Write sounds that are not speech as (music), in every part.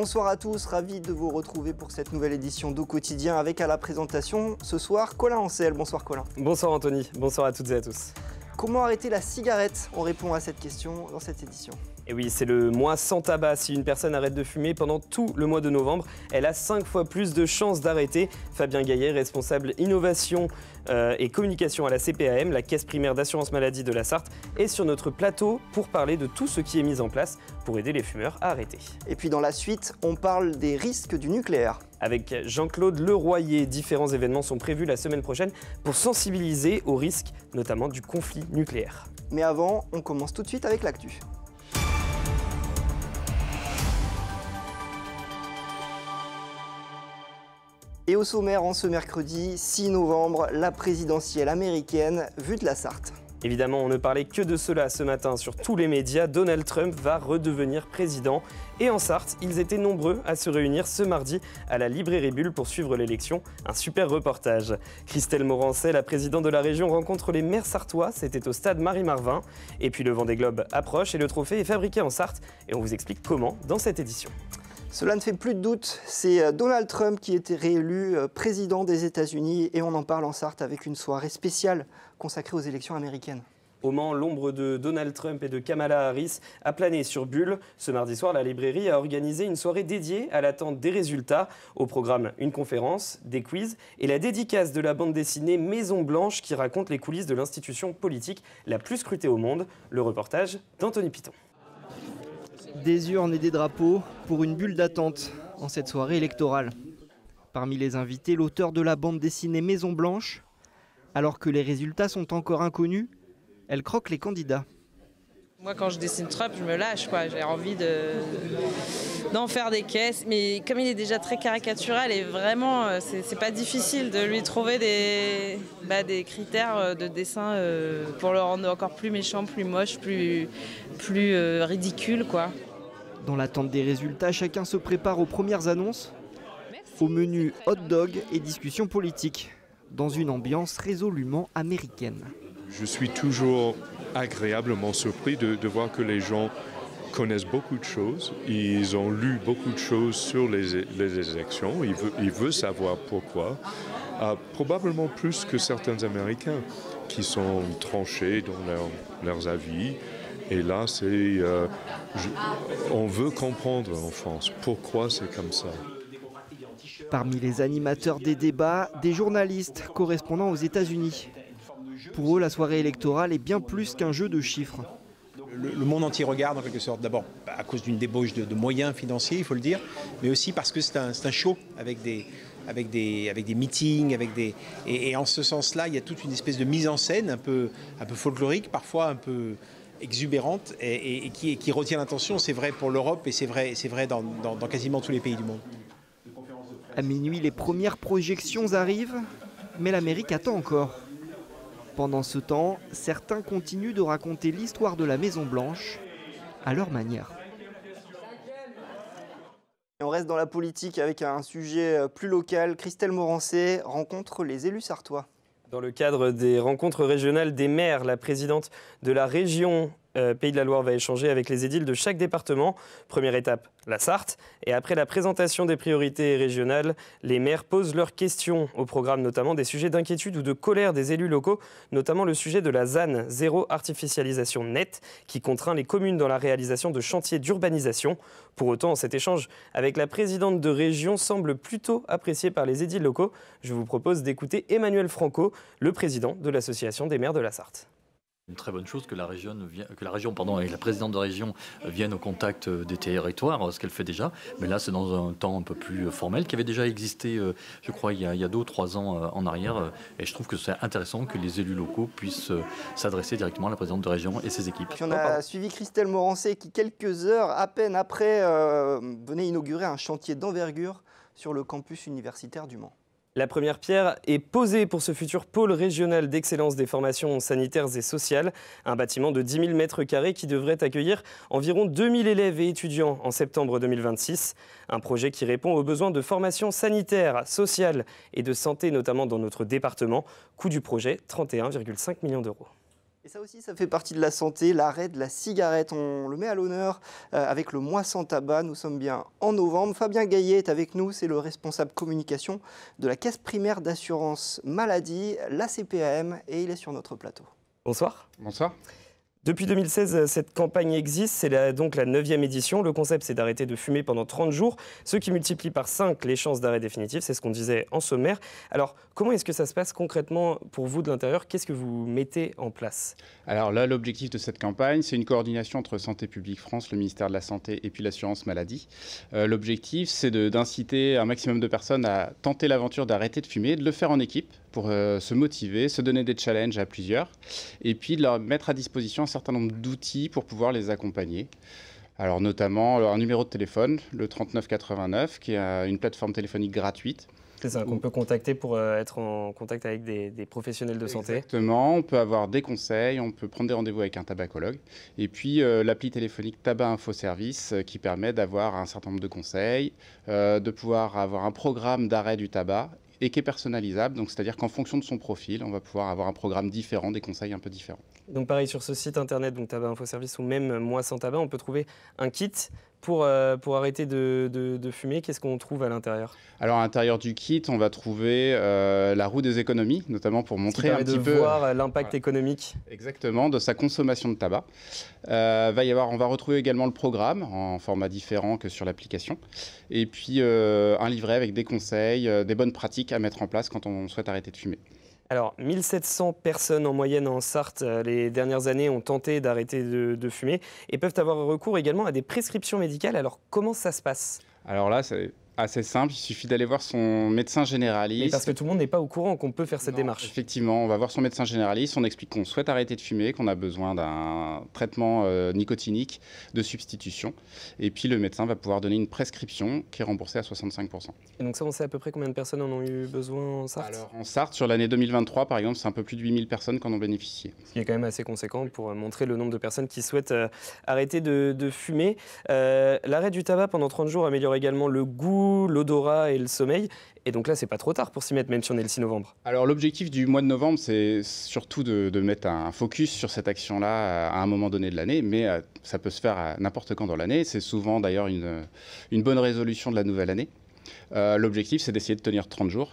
Bonsoir à tous, ravi de vous retrouver pour cette nouvelle édition d'Au quotidien avec à la présentation ce soir Colin Ancel. Bonsoir Colin. Bonsoir Anthony, bonsoir à toutes et à tous. Comment arrêter la cigarette On répond à cette question dans cette édition. Et oui, c'est le mois sans tabac. Si une personne arrête de fumer pendant tout le mois de novembre, elle a cinq fois plus de chances d'arrêter. Fabien Gaillet, responsable innovation euh, et communication à la CPAM, la caisse primaire d'assurance maladie de la Sarthe, est sur notre plateau pour parler de tout ce qui est mis en place pour aider les fumeurs à arrêter. Et puis dans la suite, on parle des risques du nucléaire. Avec Jean-Claude Leroyer, différents événements sont prévus la semaine prochaine pour sensibiliser aux risques, notamment du conflit nucléaire. Mais avant, on commence tout de suite avec l'actu. Et au sommaire, en ce mercredi 6 novembre, la présidentielle américaine vue de la Sarthe. Évidemment, on ne parlait que de cela ce matin sur tous les médias. Donald Trump va redevenir président. Et en Sarthe, ils étaient nombreux à se réunir ce mardi à la librairie Bulle pour suivre l'élection. Un super reportage. Christelle Morancet, la présidente de la région, rencontre les maires sartois. C'était au stade Marie-Marvin. Et puis le vent des globes approche et le trophée est fabriqué en Sarthe. Et on vous explique comment dans cette édition. Cela ne fait plus de doute, c'est euh, Donald Trump qui était réélu euh, président des États-Unis et on en parle en Sarthe avec une soirée spéciale consacrée aux élections américaines. Au Mans, l'ombre de Donald Trump et de Kamala Harris a plané sur Bulle. Ce mardi soir, la librairie a organisé une soirée dédiée à l'attente des résultats. Au programme, une conférence, des quiz et la dédicace de la bande dessinée Maison Blanche qui raconte les coulisses de l'institution politique la plus scrutée au monde. Le reportage d'Anthony Piton. Des urnes et des drapeaux pour une bulle d'attente en cette soirée électorale. Parmi les invités, l'auteur de la bande dessinée Maison Blanche. Alors que les résultats sont encore inconnus, elle croque les candidats. Moi, quand je dessine Trump, je me lâche, quoi. J'ai envie de, d'en faire des caisses. Mais comme il est déjà très caricatural et vraiment, euh, c'est pas difficile de lui trouver des, bah, critères euh, de dessin euh, pour le rendre encore plus méchant, plus moche, plus, plus ridicule. quoi. Dans l'attente des résultats, chacun se prépare aux premières annonces. Au menu hot dog et discussion politique, dans une ambiance résolument américaine. Je suis toujours agréablement surpris de voir que les gens connaissent beaucoup de choses, ils ont lu beaucoup de choses sur les, les élections, ils veulent, savoir pourquoi, ah, probablement plus que certains Américains qui sont tranchés dans leurs avis. Et là, c'est, euh, on veut comprendre en France pourquoi c'est comme ça. Parmi les animateurs des débats, des journalistes correspondant aux États-Unis. Pour eux, la soirée électorale est bien plus qu'un jeu de chiffres le, monde entier regarde en quelque sorte. D'abord bah, à cause d'une débauche de, moyens financiers, il faut le dire, mais aussi parce que c'est un, show avec des, meetings, avec des... Et, en ce sens-là, il y a toute une espèce de mise en scène un peu, folklorique, parfois un peu exubérante, et, qui, retient l'attention. C'est vrai pour l'Europe et c'est vrai, dans quasiment tous les pays du monde. À minuit, les premières projections arrivent, mais l'Amérique attend encore. Pendant ce temps, certains continuent de raconter l'histoire de la Maison Blanche à leur manière. On reste dans la politique avec un sujet euh, plus local. Christelle Morancé rencontre les élus sartois. Dans le cadre des rencontres régionales des maires, la présidente de la région euh, Pays de la Loire va échanger avec les édiles de chaque département. Première étape, la Sarthe. Et après la présentation des priorités régionales, les maires posent leurs questions au programme, notamment des sujets d'inquiétude ou de colère des élus locaux, notamment le sujet de la ZAN, zéro artificialisation nette, qui contraint les communes dans la réalisation de chantiers d'urbanisation. Pour autant, cet échange avec la présidente de région semble plutôt apprécié par les édiles locaux. Je vous propose d'écouter Emmanuel Franco, le président de l'association des maires de la Sarthe une très bonne chose que la région, que la région et la présidente de région viennent au contact euh, des territoires, ce qu'elle fait déjà. Mais là, c'est dans un temps un peu plus euh, formel qui avait déjà existé, euh, je crois, il y a, deux ou trois ans en arrière. Et je trouve que c'est intéressant que les élus locaux puissent s'adresser directement à la présidente de région et ses équipes. on a suivi Christelle Morancé qui, quelques heures à peine après, venait inaugurer un chantier d'envergure sur le campus universitaire du Mans. La première pierre est posée pour ce futur pôle régional d'excellence des formations sanitaires et sociales, un bâtiment de 10 000 mètres carrés qui devrait accueillir environ 2 000 élèves et étudiants en septembre 2026. Un projet qui répond aux besoins de formation sanitaire, sociale et de santé, notamment dans notre département. Coût du projet, 31,5 millions d'euros. Et ça aussi, ça fait partie de la santé, l'arrêt de la cigarette. On le met à l'honneur euh, avec le mois sans tabac. Nous sommes bien en novembre. Fabien Gaillet est avec nous, c'est le responsable communication de la Caisse primaire d'assurance maladie, la CPAM, et il est sur notre plateau. Bonsoir. Bonsoir. Depuis 2016, euh, cette campagne existe. C'est donc la 9e édition. Le concept, c'est d'arrêter de fumer pendant 30 jours, ce qui multiplie par 5 les chances d'arrêt définitif. C'est ce qu'on disait en sommaire. Alors, comment est-ce que ça se passe concrètement pour vous de l'intérieur Qu'est-ce que vous mettez en place Alors là, l'objectif de cette campagne, c'est une coordination entre Santé publique France, le ministère de la Santé et puis l'assurance maladie. Euh, l'objectif, c'est d'inciter un maximum de personnes à tenter l'aventure d'arrêter de fumer, de le faire en équipe pour euh, se motiver, se donner des challenges à plusieurs, et puis de leur mettre à disposition un certain nombre d'outils pour pouvoir les accompagner. Alors notamment alors, un numéro de téléphone, le 3989, qui est euh, une plateforme téléphonique gratuite. C'est ça, qu'on peut contacter pour euh, être en contact avec des, professionnels de santé. Exactement, on peut avoir des conseils, on peut prendre des rendez-vous avec un tabacologue. Et puis l'appli téléphonique Tabac Info Service qui permet d'avoir un certain nombre de conseils, de pouvoir avoir un programme d'arrêt du tabac et qui est personnalisable. Donc, c'est-à-dire qu'en fonction de son profil, on va pouvoir avoir un programme différent, des conseils un peu différents. Donc, pareil sur ce site internet, donc Tabac Info Service ou même Moi sans tabac, on peut trouver un kit pour, euh, pour, arrêter de, fumer, qu'est-ce qu'on trouve à l'intérieur Alors à l'intérieur du kit, on va trouver euh, la roue des économies, notamment pour montrer un petit peu... voir euh, l'impact économique. Exactement, de sa consommation de tabac. va y avoir, on va retrouver également le programme en format différent que sur l'application. Et puis un livret avec des conseils, des bonnes pratiques à mettre en place quand on souhaite arrêter de fumer. Alors, 1700 personnes en moyenne en Sarthe euh, les dernières années ont tenté d'arrêter de, de fumer et peuvent avoir recours également à des prescriptions médicales. Alors, comment ça se passe Alors là, c'est assez simple. Il suffit d'aller voir son médecin généraliste. parce que tout le monde n'est pas au courant qu'on peut faire cette démarche. Effectivement, on va voir son médecin généraliste, on explique qu'on souhaite arrêter de fumer, qu'on a besoin d'un traitement euh, nicotinique de substitution. Et puis le médecin va pouvoir donner une prescription qui est remboursée à 65%. Et donc ça, on sait à peu près combien de personnes en ont eu besoin en Sarthe Alors en Sarthe, sur l'année 2023, par exemple, c'est un peu plus de 8000 personnes qui en ont bénéficié. Ce qui est quand même assez conséquent pour euh, montrer le nombre de personnes qui souhaitent euh, arrêter de, fumer. L'arrêt du tabac pendant 30 jours améliore également le goût l'odorat et le sommeil. Et donc là, c'est pas trop tard pour s'y mettre, même si on est le 6 novembre. Alors l'objectif du mois de novembre, c'est surtout de, mettre un focus sur cette action-là à un moment donné de l'année, mais euh, ça peut se faire à n'importe quand dans l'année. C'est souvent d'ailleurs une, bonne résolution de la nouvelle année. Euh, l'objectif, c'est d'essayer de tenir 30 jours.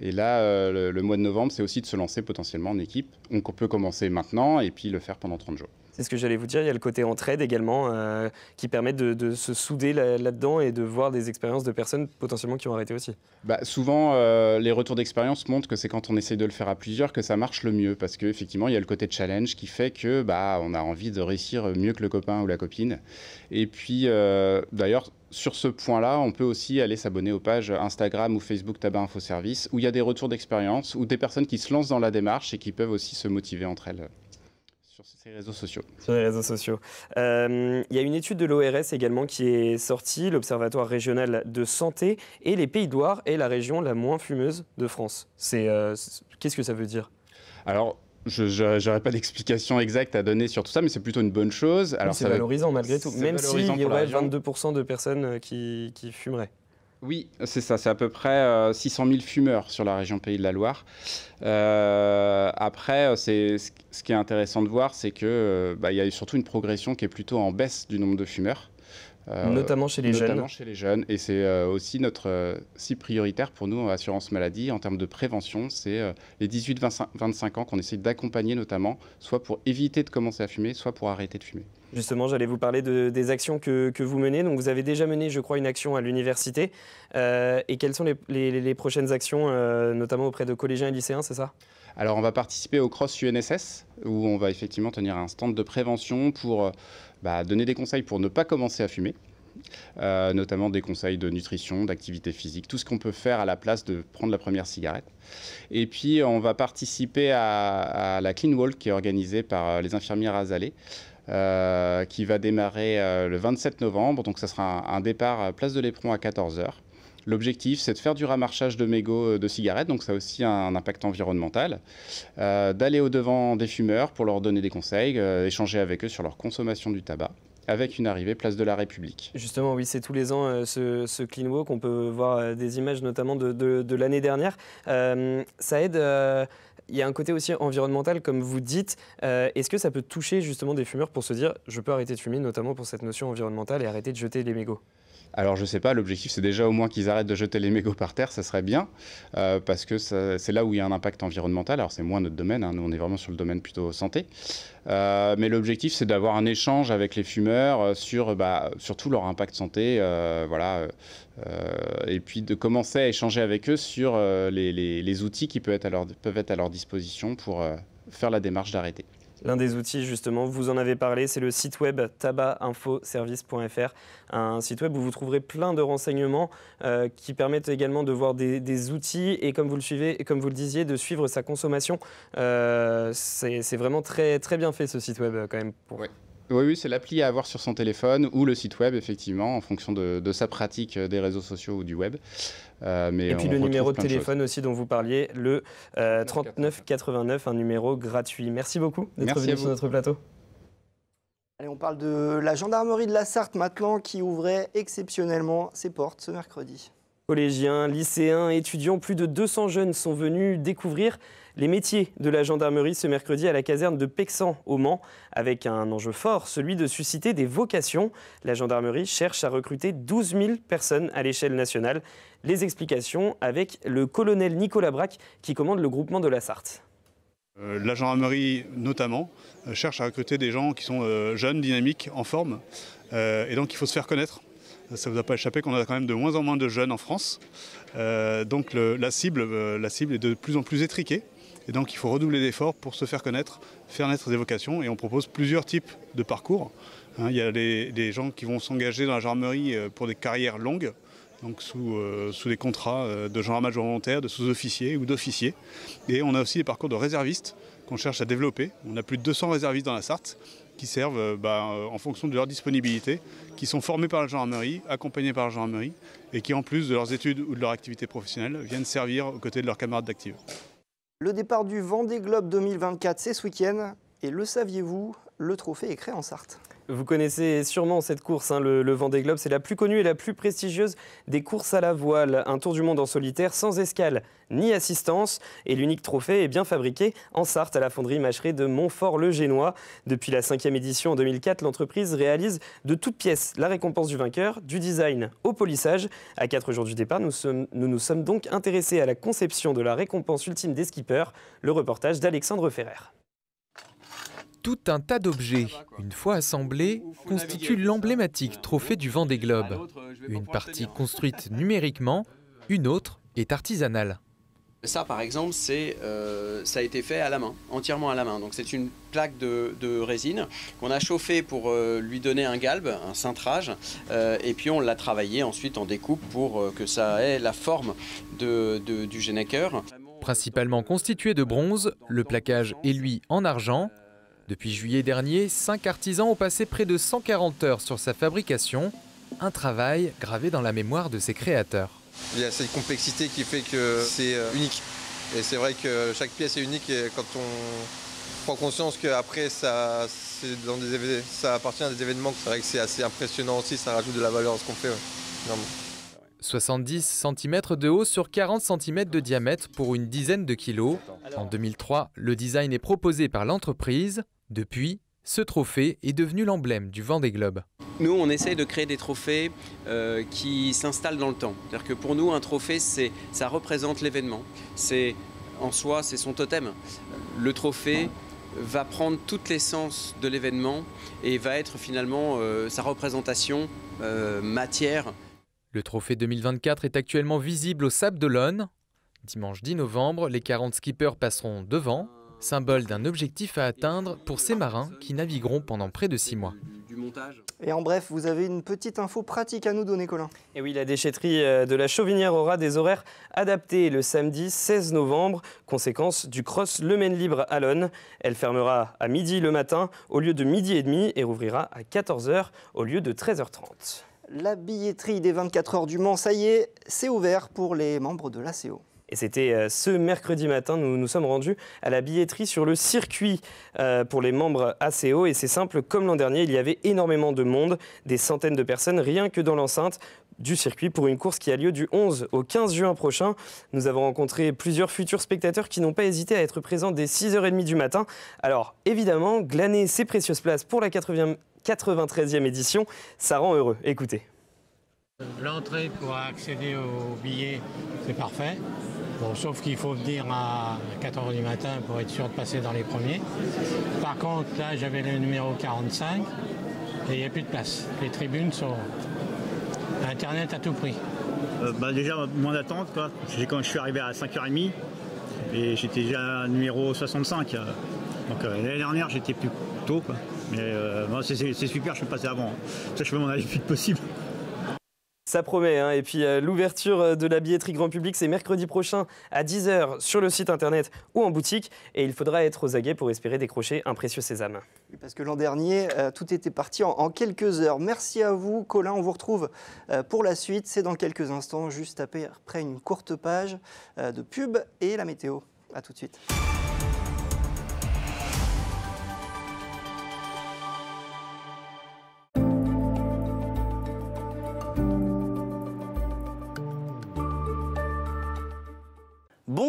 Et là, euh, le, le mois de novembre, c'est aussi de se lancer potentiellement en équipe. On peut commencer maintenant et puis le faire pendant 30 jours. C'est ce que j'allais vous dire. Il y a le côté entraide également euh, qui permet de, se souder là-dedans et de voir des expériences de personnes potentiellement qui ont arrêté aussi. Bah, souvent, euh, les retours d'expérience montrent que c'est quand on essaie de le faire à plusieurs que ça marche le mieux parce qu'effectivement, il y a le côté challenge qui fait que bah, on a envie de réussir mieux que le copain ou la copine. Et puis, euh, d'ailleurs, sur ce point-là, on peut aussi aller s'abonner aux pages Instagram ou Facebook Tabac Info Service où il y a des retours d'expérience ou des personnes qui se lancent dans la démarche et qui peuvent aussi se motiver entre elles. Ces réseaux sociaux. Sur les réseaux sociaux. Euh, il y a une étude de l'ORS également qui est sortie, l'Observatoire régional de santé, et les Pays loire est la région la moins fumeuse de France. C'est euh, qu'est-ce que ça veut dire Alors. Je n'aurais pas d'explication exacte à donner sur tout ça, mais c'est plutôt une bonne chose. c'est valorisant malgré tout, même s'il y aurait 22% de personnes euh, qui, qui fumeraient. Oui, c'est ça, c'est à peu près 600 euh, 000 fumeurs sur la région Pays de la Loire. Euh, après, euh, ce qui est intéressant de voir, c'est que bah, y a eu surtout une progression qui est plutôt en baisse du nombre de fumeurs. Euh, notamment chez les jeunes. chez les jeunes. Et c'est euh, aussi notre si euh, prioritaire pour nous, en assurance maladie, en termes de prévention. C'est les 18-25 ans qu'on essaie d'accompagner notamment, soit pour éviter de commencer à fumer, soit pour arrêter de fumer. Justement, j'allais vous parler des actions que, vous menez. Donc, vous avez déjà mené, je crois, une action à l'université. et quelles sont les, prochaines actions, notamment auprès de collégiens et lycéens, c'est ça alors on va participer au Cross UNSS, où on va effectivement tenir un stand de prévention pour euh, bah, donner des conseils pour ne pas commencer à fumer. Euh, notamment des conseils de nutrition, d'activité physique, tout ce qu'on peut faire à la place de prendre la première cigarette. Et puis, on va participer à, la Clean Walk qui est organisée par euh, les infirmières Azalée. qui va démarrer le 27 novembre. Donc, ça sera un, départ Place de l'Éperon à 14h. L'objectif, c'est de faire du ramarchage de mégots euh, de cigarettes, donc ça a aussi un, impact environnemental, euh, d'aller au-devant des fumeurs pour leur donner des conseils, euh, échanger avec eux sur leur consommation du tabac avec une arrivée place de la République. Justement, oui, c'est tous les ans ce, ce, Clean Walk. On peut voir des images notamment de, l'année dernière. ça aide. il y a un côté aussi environnemental, comme vous dites. Est-ce que ça peut toucher justement des fumeurs pour se dire je peux arrêter de fumer, notamment pour cette notion environnementale et arrêter de jeter les mégots alors je sais pas, l'objectif c'est déjà au moins qu'ils arrêtent de jeter les mégots par terre, ça serait bien, euh, parce que c'est là où il y a un impact environnemental. Alors c'est moins notre domaine, hein, nous on est vraiment sur le domaine plutôt santé. Euh, mais l'objectif c'est d'avoir un échange avec les fumeurs euh, sur, bah, leur impact santé, voilà, et puis de commencer à échanger avec eux sur les, outils qui peuvent être à peuvent être à leur disposition pour faire la démarche d'arrêter. L'un des outils, justement, vous en avez parlé, c'est le site web tabacinfoservice.fr, un site web où vous trouverez plein de renseignements euh, qui permettent également de voir des, outils et, comme vous le suivez, comme vous le disiez, de suivre sa consommation. Euh, c'est vraiment très, très bien fait ce site web quand même. Pour... Oui, oui c'est l'appli à avoir sur son téléphone ou le site web, effectivement, en fonction de, sa pratique euh, des réseaux sociaux ou du web. Euh, mais et puis le numéro de téléphone aussi dont vous parliez, le 3989, euh, un numéro gratuit. Merci beaucoup d'être venu sur notre plateau. Allez, on parle de la gendarmerie de la Sarthe maintenant qui ouvrait exceptionnellement ses portes ce mercredi. Collégiens, lycéens, étudiants, plus de 200 jeunes sont venus découvrir les métiers de la gendarmerie ce mercredi à la caserne de Pexan au Mans, avec un enjeu fort, celui de susciter des vocations. La gendarmerie cherche à recruter 12 000 personnes à l'échelle nationale. Les explications avec le colonel Nicolas Braque qui commande le groupement de la Sarthe. Euh, la gendarmerie notamment euh, cherche à recruter des gens qui sont euh, jeunes, dynamiques, en forme. Et donc il faut se faire connaître. Ça ne vous a pas échappé qu'on a quand même de moins en moins de jeunes en France. donc la, cible, la cible est de plus en plus étriquée. Et donc il faut redoubler d'efforts pour se faire connaître, faire naître des vocations. Et on propose plusieurs types de parcours. Hein. il y a des gens qui vont s'engager dans la gendarmerie euh, pour des carrières longues, donc sous, euh, des contrats euh, de gendarmerie volontaire, de sous-officiers ou d'officiers. Et on a aussi des parcours de réservistes qu'on cherche à développer. On a plus de 200 réservistes dans la Sarthe qui servent bah, en fonction de leur disponibilité, qui sont formés par la gendarmerie, accompagnés par la gendarmerie, et qui en plus de leurs études ou de leur activité professionnelle viennent servir aux côtés de leurs camarades d'actifs. Le départ du Vendée Globe 2024, c'est ce week-end. Et le saviez-vous, le trophée est créé en Sarthe. Vous connaissez sûrement cette course, hein, le, Vent des Globes, C'est la plus connue et la plus prestigieuse des courses à la voile. Un tour du monde en solitaire, sans escale ni assistance. Et l'unique trophée est bien fabriqué en Sarthe, à la fonderie Macheret de Montfort-le-Génois. Depuis la cinquième édition en 2004, l'entreprise réalise de toutes pièces la récompense du vainqueur, du design au polissage. À quatre jours du départ, nous, nous nous sommes donc intéressés à la conception de la récompense ultime des skippers. Le reportage d'Alexandre Ferrer tout un tas d'objets, une fois assemblés, constituent l'emblématique trophée du vent des globes. Une partie construite numériquement, une autre est artisanale. Ça, par exemple, euh, ça a été fait à la main, entièrement à la main. Donc, c'est une plaque de, résine qu'on a chauffée pour euh, lui donner un galbe, un cintrage, euh, et puis on l'a travaillé ensuite en découpe pour que ça ait la forme de, du Principalement constitué de bronze, le plaquage est lui en argent, depuis juillet dernier, cinq artisans ont passé près de 140 heures sur sa fabrication, un travail gravé dans la mémoire de ses créateurs. Il y a cette complexité qui fait que c'est euh, unique. Et c'est vrai que chaque pièce est unique et quand on prend conscience qu'après ça, dans des, ça appartient à des événements, c'est vrai que c'est assez impressionnant aussi, ça rajoute de la valeur à ce qu'on fait. 70 cm de haut sur 40 cm de diamètre pour une dizaine de kilos. En 2003, le design est proposé par l'entreprise. Depuis, ce trophée est devenu l'emblème du vent des globes. Nous, on essaye de créer des trophées euh, qui s'installent dans le temps. C'est-à-dire que pour nous, un trophée, ça représente l'événement. en soi, c'est son totem. Le trophée va prendre toute l'essence de l'événement et va être finalement euh, sa représentation euh, matière. Le trophée 2024 est actuellement visible au Sable d'Olonne. Dimanche 10 novembre, les 40 skippers passeront devant symbole d'un objectif à atteindre pour ces marins qui navigueront pendant près de six mois. Et en bref, vous avez une petite info pratique à nous donner, Colin. Et oui, la déchetterie euh, de la Chauvinière aura des horaires adaptés le samedi 16 novembre, conséquence du cross Le Maine Libre à l'One. Elle fermera à midi le matin au lieu de midi et demi et rouvrira à 14h au lieu de 13h30. La billetterie des 24 heures du Mans, ça y est, c'est ouvert pour les membres de l'ACO. Et c'était euh, ce mercredi matin, nous nous sommes rendus à la billetterie sur le circuit euh, pour les membres ACO. Et c'est simple, comme l'an dernier, il y avait énormément de monde, des centaines de personnes, rien que dans l'enceinte du circuit pour une course qui a lieu du 11 au 15 juin prochain. Nous avons rencontré plusieurs futurs spectateurs qui n'ont pas hésité à être présents dès 6h30 du matin. Alors évidemment, glaner ces précieuses places pour la 93e édition, ça rend heureux. Écoutez. L'entrée pour accéder au billet, c'est parfait. sauf qu'il faut venir à 4h du matin pour être sûr de passer dans les premiers. Par contre, là, j'avais le numéro 45 et il n'y a plus de place. Les tribunes sont Internet à tout prix. Euh, bah, déjà, moins d'attente. Quoi. Quand je suis arrivé à 5h30, et j'étais déjà numéro 65. Euh. donc euh, l'année dernière, j'étais plus tôt. Quoi. Mais c'est, super, je suis passé avant. Hein. Ça, je fais mon avis le plus possible. Ça promet. Hein. Et puis euh, l'ouverture euh, de la billetterie grand public, c'est mercredi prochain à 10h sur le site internet ou en boutique. Et il faudra être aux aguets pour espérer décrocher un précieux sésame. Parce que l'an dernier, euh, tout était parti en, quelques heures. Merci à vous, Colin. On vous retrouve pour la suite. C'est dans quelques instants, juste après une courte page de pub et la météo. A tout de suite.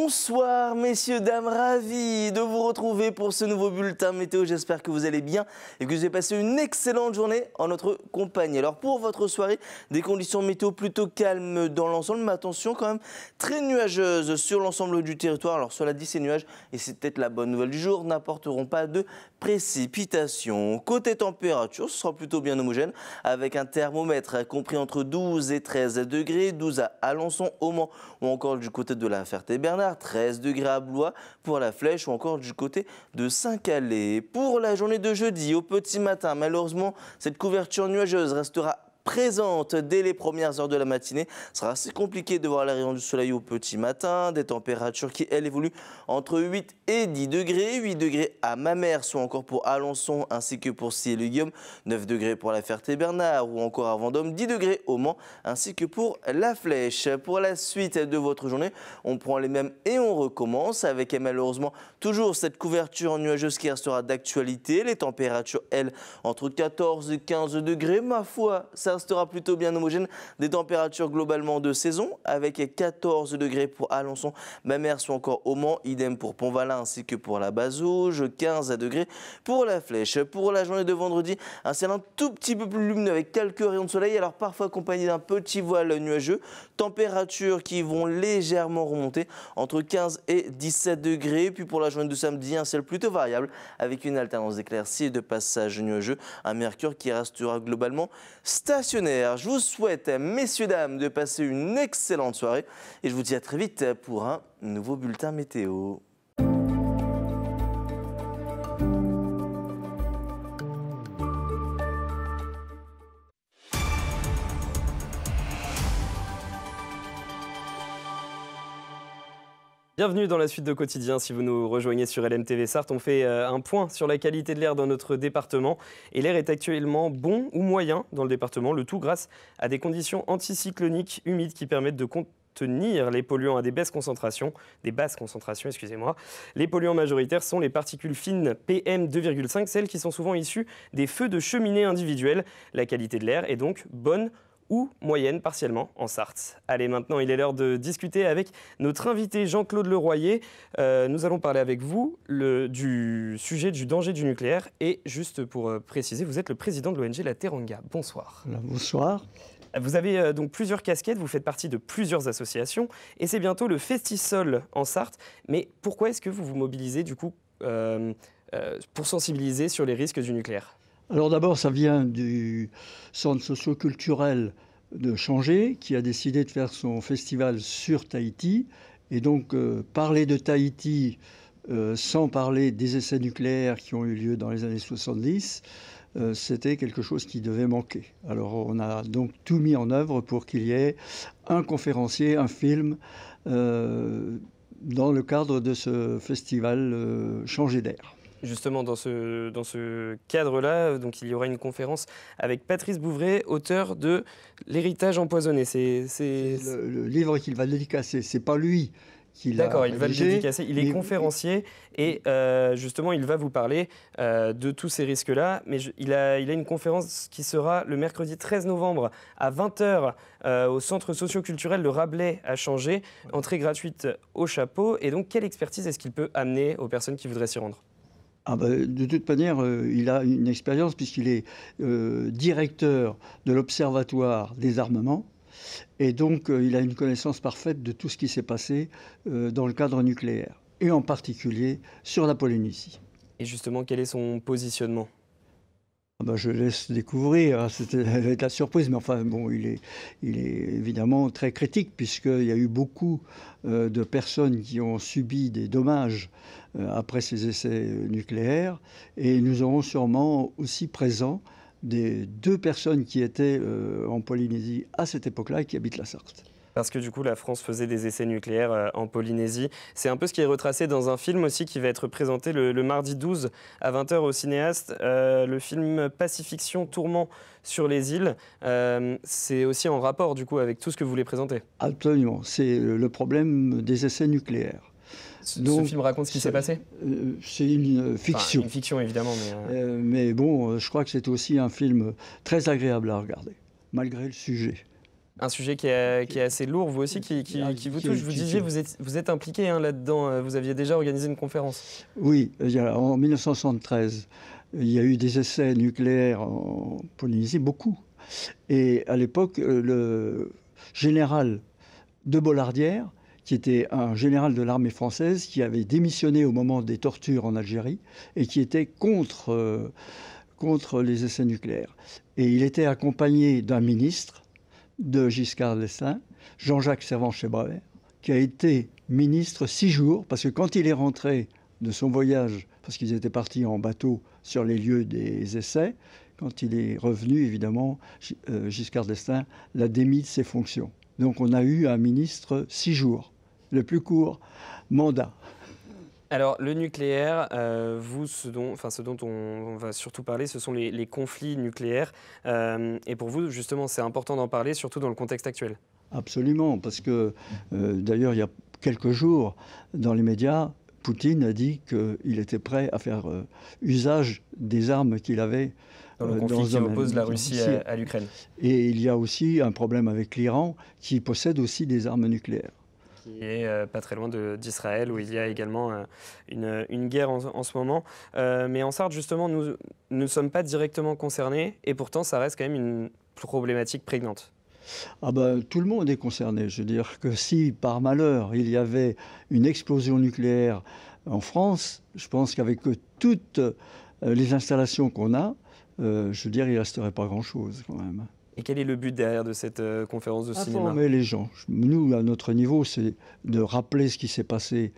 Bonsoir messieurs, dames, ravi de vous retrouver pour ce nouveau bulletin météo. J'espère que vous allez bien et que vous avez passé une excellente journée en notre compagnie. Alors pour votre soirée, des conditions météo plutôt calmes dans l'ensemble, mais attention quand même très nuageuse sur l'ensemble du territoire. Alors cela dit, ces nuages, et c'est peut-être la bonne nouvelle du jour, n'apporteront pas de précipitations. Côté température, ce sera plutôt bien homogène avec un thermomètre compris entre 12 et 13 degrés, 12 à Alençon, au Mans ou encore du côté de la Ferté-Bernard, 13 degrés à Blois pour la Flèche ou encore du côté de Saint-Calais. Pour la journée de jeudi, au petit matin, malheureusement, cette couverture nuageuse restera présente dès les premières heures de la matinée. Ce sera assez compliqué de voir la rayon du soleil au petit matin. Des températures qui, elles, évoluent entre 8 et 10 degrés. 8 degrés à Mamère, soit encore pour Alençon ainsi que pour Sille 9 degrés pour la Ferté-Bernard ou encore à Vendôme. 10 degrés au Mans ainsi que pour La Flèche. Pour la suite de votre journée, on prend les mêmes et on recommence avec malheureusement toujours cette couverture nuageuse qui restera d'actualité. Les températures, elles, entre 14 et 15 degrés. Ma foi, ça restera plutôt bien homogène. Des températures globalement de saison avec 14 degrés pour Alençon, mère soit encore au Mans. Idem pour Pont-Valin ainsi que pour la Bazouge. 15 degrés pour la Flèche. Pour la journée de vendredi, un ciel un tout petit peu plus lumineux avec quelques rayons de soleil. Alors parfois accompagné d'un petit voile nuageux. Températures qui vont légèrement remonter entre 15 et 17 degrés. Puis pour la journée de samedi, un ciel plutôt variable avec une alternance d'éclaircies et de passages nuageux. Un mercure qui restera globalement stable je vous souhaite, messieurs, dames, de passer une excellente soirée et je vous dis à très vite pour un nouveau bulletin météo. Bienvenue dans la suite de Quotidien. Si vous nous rejoignez sur LMTV Sarthe, on fait euh, un point sur la qualité de l'air dans notre département. Et l'air est actuellement bon ou moyen dans le département, le tout grâce à des conditions anticycloniques humides qui permettent de contenir les polluants à des basses concentrations, des basses concentrations, excusez-moi. Les polluants majoritaires sont les particules fines PM2,5, celles qui sont souvent issues des feux de cheminée individuelles La qualité de l'air est donc bonne ou moyenne partiellement en Sarthe. Allez, maintenant, il est l'heure de discuter avec notre invité Jean-Claude Leroyer. Euh, nous allons parler avec vous du sujet du danger du nucléaire. Et juste pour euh, préciser, vous êtes le président de l'ONG La Teranga. Bonsoir. Bonsoir. Vous avez euh, donc plusieurs casquettes, vous faites partie de plusieurs associations et c'est bientôt le Festisol en Sarthe. Mais pourquoi est-ce que vous vous mobilisez du coup pour sensibiliser sur les risques du nucléaire alors d'abord, ça vient du centre socioculturel de Changer, qui a décidé de faire son festival sur Tahiti. Et donc, euh, parler de Tahiti euh, sans parler des essais nucléaires qui ont eu lieu dans les années 70, euh, c'était quelque chose qui devait manquer. Alors, on a donc tout mis en œuvre pour qu'il y ait un conférencier, un film dans le cadre de ce festival Changer d'air. Justement, dans ce, cadre-là, donc il y aura une conférence avec Patrice Bouvray, auteur de L'héritage empoisonné. C'est le, livre qu'il va dédicacer, c'est pas lui. D'accord, il va le dédicacer. Il est conférencier et euh, justement, il va vous parler euh, de tous ces risques-là. Mais il, a, a une conférence qui sera le mercredi 13 novembre à 20h euh, au Centre socioculturel Le Rabelais à Changé. Entrée gratuite au chapeau. Et donc, quelle expertise est-ce qu'il peut amener aux personnes qui voudraient s'y rendre ah bah, de toute manière, euh, il a une expérience puisqu'il est euh, directeur de l'Observatoire des armements. Et donc, euh, il a une connaissance parfaite de tout ce qui s'est passé dans le cadre nucléaire, et en particulier sur la Polynésie. Et justement, quel est son positionnement ah bah, je laisse découvrir. Hein, c'était avec (laughs) la surprise, mais enfin, bon, il est, il est évidemment très critique, puisqu'il y a eu beaucoup euh, de personnes qui ont subi des dommages euh, après ces essais nucléaires. Et nous aurons sûrement aussi présent des deux personnes qui étaient euh, en Polynésie à cette époque-là et qui habitent la Sarthe parce que du coup la France faisait des essais nucléaires euh, en Polynésie. C'est un peu ce qui est retracé dans un film aussi qui va être présenté le, mardi 12 à 20h au cinéaste, euh, le film Pacifiction Tourment sur les îles. Euh, c'est aussi en rapport du coup avec tout ce que vous voulez présenter. Absolument, c'est le problème des essais nucléaires. Ce, Donc, film raconte ce qui s'est passé C'est une fiction. une fiction, évidemment. Mais, mais bon, je crois que c'est aussi un film très agréable à regarder, malgré le sujet. Un sujet qui est, assez lourd, vous aussi, qui, vous touche. Vous disiez, vous êtes, vous êtes impliqué hein, là-dedans. Euh, vous aviez déjà organisé une conférence. Oui, en 1973, il y a eu des essais nucléaires en Polynésie, beaucoup. Et à l'époque, euh, le général de Bollardière, qui était un général de l'armée française, qui avait démissionné au moment des tortures en Algérie et qui était contre, euh, contre les essais nucléaires. Et il était accompagné d'un ministre de Giscard d'Estaing, Jean-Jacques servan schreiber qui a été ministre six jours, parce que quand il est rentré de son voyage, parce qu'ils étaient partis en bateau sur les lieux des essais, quand il est revenu, évidemment, euh, Giscard d'Estaing l'a démis de ses fonctions. Donc on a eu un ministre six jours, le plus court mandat. Alors, le nucléaire, euh, vous, ce dont, ce dont on, va surtout parler, ce sont les, conflits nucléaires. Euh, et pour vous, justement, c'est important d'en parler, surtout dans le contexte actuel. Absolument, parce que euh, d'ailleurs, il y a quelques jours, dans les médias, Poutine a dit qu'il était prêt à faire usage des armes qu'il avait dans le conflit qui oppose la Russie à l'Ukraine. Et il y a aussi un problème avec l'Iran qui possède aussi des armes nucléaires qui euh, pas très loin d'Israël, où il y a également euh, une, guerre en, ce moment. Euh, mais en Sarthe, justement, nous ne sommes pas directement concernés, et pourtant, ça reste quand même une problématique prégnante. Ah ben, tout le monde est concerné. Je veux dire que si, par malheur, il y avait une explosion nucléaire en France, je pense qu'avec toutes les installations qu'on a, je veux dire, il ne resterait pas grand-chose quand même. Et quel est le but derrière de cette euh, conférence de ah, cinéma Informer les gens. Nous, à notre niveau, c'est de rappeler ce qui s'est passé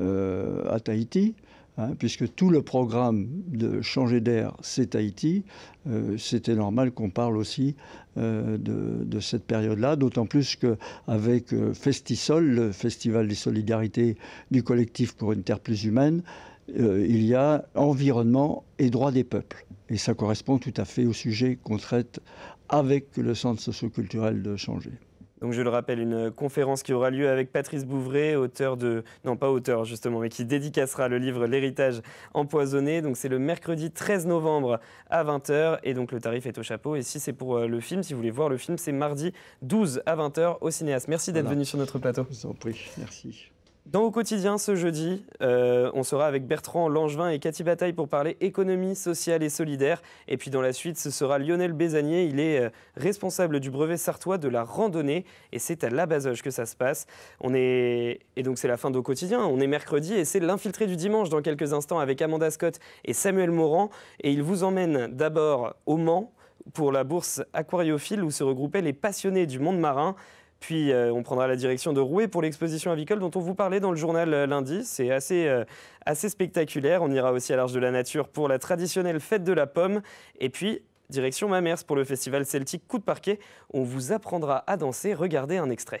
euh, à Tahiti, hein, puisque tout le programme de changer d'air, c'est Tahiti. Euh, c'était normal qu'on parle aussi de, cette période-là, d'autant plus qu'avec Festisol, le Festival des solidarités du collectif pour une Terre plus humaine, il y a environnement et droit des peuples. Et ça correspond tout à fait au sujet qu'on traite avec le centre socioculturel de Changer. Donc je le rappelle, une conférence qui aura lieu avec Patrice Bouvray, auteur de, non pas auteur justement, mais qui dédicacera le livre L'héritage empoisonné. Donc c'est le mercredi 13 novembre à 20h et donc le tarif est au chapeau. Et si c'est pour euh, le film, si vous voulez voir le film, c'est mardi 12 à 20h au cinéaste. Merci d'être venu sur notre plateau. Je vous en prie, merci. Dans Au quotidien, ce jeudi, euh, on sera avec Bertrand Langevin et Cathy Bataille pour parler économie sociale et solidaire. Et puis dans la suite, ce sera Lionel Bézanier. Il est euh, responsable du brevet sartois de la randonnée. Et c'est à la basoche que ça se passe. On est... Et donc c'est la fin d'Au quotidien. On est mercredi et c'est l'infiltré du dimanche dans quelques instants avec Amanda Scott et Samuel Morand. Et il vous emmène d'abord au Mans pour la bourse aquariophile où se regroupaient les passionnés du monde marin. Puis euh, on prendra la direction de Rouet pour l'exposition avicole dont on vous parlait dans le journal euh, lundi. C'est assez, euh, assez spectaculaire. On ira aussi à l'Arche de la Nature pour la traditionnelle fête de la pomme. Et puis direction Mamers pour le festival celtique Coup de Parquet. On vous apprendra à danser. Regardez un extrait.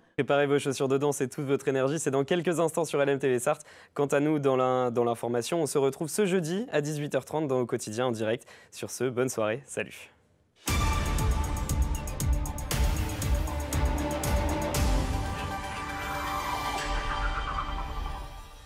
Préparez vos chaussures de danse et toute votre énergie. C'est dans quelques instants sur LMTV Sarthe. Quant à nous, dans l'information, on se retrouve ce jeudi à 18h30 dans Au quotidien en direct. Sur ce, bonne soirée. Salut.